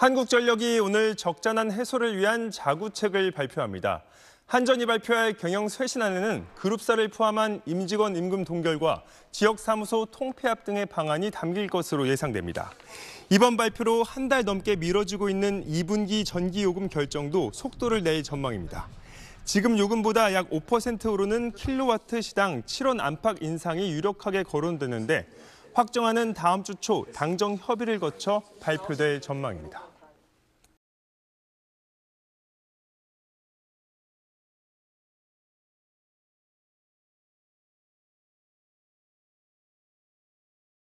한국전력이 오늘 적자난 해소를 위한 자구책을 발표합니다. 한전이 발표할 경영 쇄신안에는 그룹사를 포함한 임직원 임금 동결과 지역사무소 통폐합 등의 방안이 담길 것으로 예상됩니다. 이번 발표로 한 달 넘게 미뤄지고 있는 2분기 전기요금 결정도 속도를 낼 전망입니다. 지금 요금보다 약 5% 오르는 킬로와트 시당 7원 안팎 인상이 유력하게 거론되는데 확정하는 다음 주 초 당정 협의를 거쳐 발표될 전망입니다.